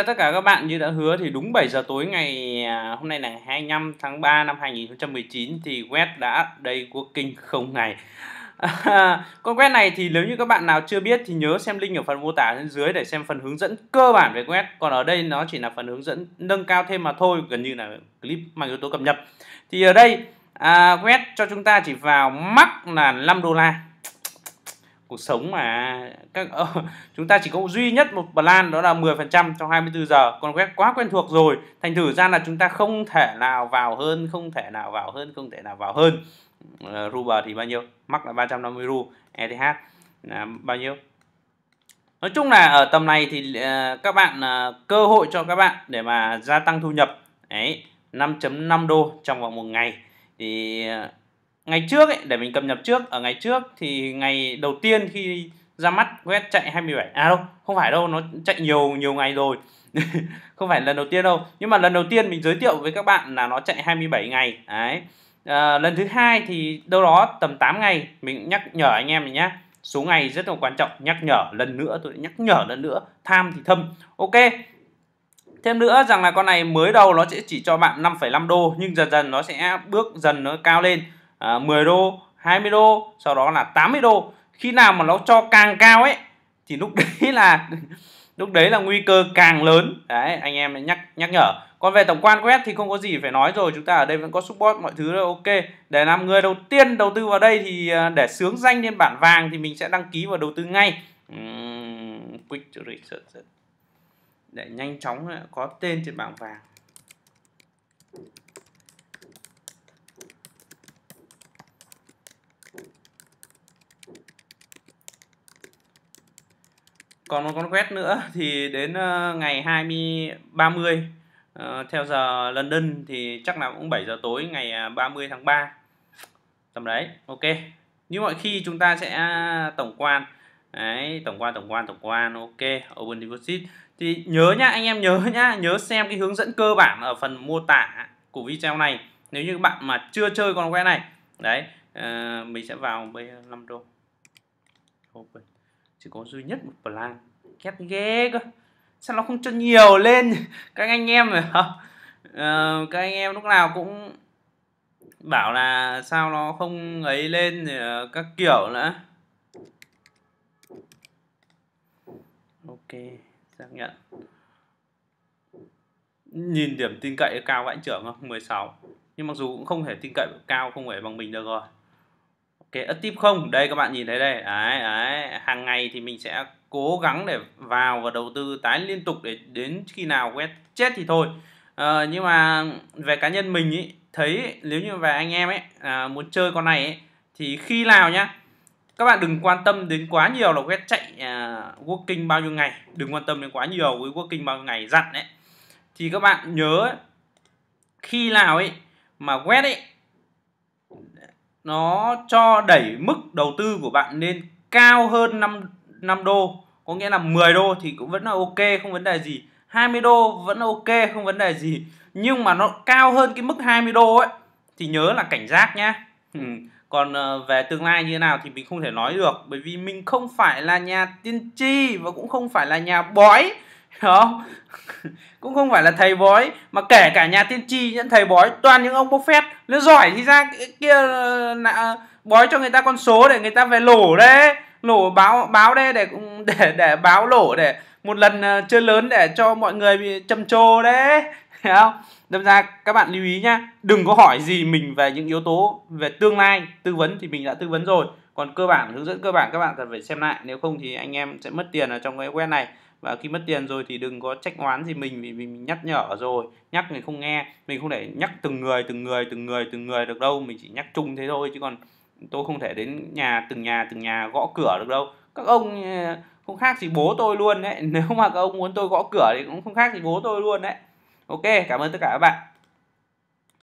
Chào tất cả các bạn, như đã hứa thì đúng 7 giờ tối ngày à, hôm nay là ngày 25 tháng 3 năm 2019 thì web đã đây kinh không ngày. con web này thì nếu như các bạn nào chưa biết thì nhớ xem link ở phần mô tả bên dưới để xem phần hướng dẫn cơ bản về web. Còn ở đây nó chỉ là phần hướng dẫn nâng cao thêm mà thôi, gần như là clip mang yếu tố cập nhật. Thì ở đây à, web cho chúng ta chỉ vào mắc là 5 đô la cuộc sống mà các ờ, chúng ta chỉ có duy nhất một plan đó là 10% trong 24 giờ còn web quá quen thuộc rồi thành thử ra là chúng ta không thể nào vào hơn không thể nào vào hơn không thể nào vào hơn uh, ờ, Ruber thì bao nhiêu mắc là 350 ru ETH là bao nhiêu Nói chung là ở tầm này thì uh, các bạn uh, cơ hội cho các bạn để mà gia tăng thu nhập ấy 5.5 đô trong vòng một ngày thì uh, ngày trước ấy, để mình cập nhật trước ở ngày trước thì ngày đầu tiên khi ra mắt web chạy 27 à đâu không phải đâu nó chạy nhiều nhiều ngày rồi không phải lần đầu tiên đâu nhưng mà lần đầu tiên mình giới thiệu với các bạn là nó chạy 27 ngày đấy à, lần thứ hai thì đâu đó tầm 8 ngày mình nhắc nhở anh em mình nhé số ngày rất là quan trọng nhắc nhở lần nữa tôi nhắc nhở lần nữa tham thì thâm ok thêm nữa rằng là con này mới đầu nó sẽ chỉ cho bạn 5,5 đô nhưng dần dần nó sẽ bước dần nó cao lên à, 10 đô 20 đô sau đó là 80 đô khi nào mà nó cho càng cao ấy thì lúc đấy là lúc đấy là nguy cơ càng lớn đấy anh em nhắc nhắc nhở còn về tổng quan quét thì không có gì phải nói rồi chúng ta ở đây vẫn có support mọi thứ là ok để làm người đầu tiên đầu tư vào đây thì à, để sướng danh lên bản vàng thì mình sẽ đăng ký và đầu tư ngay quick research để nhanh chóng à, có tên trên bảng vàng còn một con quét nữa thì đến ờ, ngày 20 30 uh, theo giờ London thì chắc là cũng 7 giờ tối ngày 30 à, tháng 3 tầm đấy ok như mọi khi chúng ta sẽ à, tổng quan đấy tổng quan tổng quan tổng quan ok open deposit thì nhớ nhá anh em nhớ nhá nhớ xem cái hướng dẫn cơ bản ở phần mô tả của video này nếu như bạn mà chưa chơi con que này đấy uh, mình sẽ vào bây 5 đô open chỉ có duy nhất một plan két ghê cơ sao nó không cho nhiều lên các anh em này hả à, các anh em lúc nào cũng bảo là sao nó không ấy lên ờ, các kiểu nữa ok xác nhận nhìn điểm tin cậy cao vãi trưởng không 16 nhưng mặc dù cũng không thể tin cậy cao không phải bằng mình được rồi ok ất tip không đây các bạn nhìn thấy đây đấy, đấy hàng ngày thì mình sẽ cố gắng để vào và đầu tư tái liên tục để đến khi nào quét chết thì thôi à, nhưng mà về cá nhân mình ý, thấy nếu như về anh em ấy à, muốn chơi con này ấy, thì khi nào nhá các bạn đừng quan tâm đến quá nhiều là quét chạy à, working bao nhiêu ngày đừng quan tâm đến quá nhiều với working bao nhiêu ngày dặn đấy thì các bạn nhớ khi nào ấy mà quét ấy nó cho đẩy mức đầu tư của bạn lên cao hơn 5 5 đô, có nghĩa là 10 đô thì cũng vẫn là ok không vấn đề gì. 20 đô vẫn ok không vấn đề gì. Nhưng mà nó cao hơn cái mức 20 đô ấy thì nhớ là cảnh giác nhá. Ừ. Còn ờ, về tương lai như thế nào thì mình không thể nói được bởi vì mình không phải là nhà tiên tri và cũng không phải là nhà bói không cũng không phải là thầy bói mà kể cả nhà tiên tri những thầy bói toàn những ông Buffett nó giỏi thì ra kia là bói cho người ta con số để người ta về lổ đấy lổ báo báo đây để để để báo lổ để một lần ờ, chơi lớn để cho mọi người bị châm trồ đấy hiểu không đâm ra các bạn lưu ý nhá đừng có hỏi gì mình về những yếu tố về tương lai tư vấn thì mình đã tư vấn rồi còn cơ bản hướng dẫn cơ bản các bạn cần phải xem lại nếu không thì anh em sẽ mất tiền ở trong cái web này và khi mất tiền rồi thì đừng có trách oán gì mình vì mình nhắc nhở rồi nhắc người không nghe mình không thể nhắc từng người từng người từng người từng người được đâu mình chỉ nhắc chung thế thôi chứ còn tôi không thể đến nhà từng nhà từng nhà gõ cửa được đâu các ông ờ, không khác gì bố tôi luôn đấy nếu mà các ông muốn tôi gõ cửa thì cũng không khác gì bố tôi luôn đấy ok cảm ơn tất cả các bạn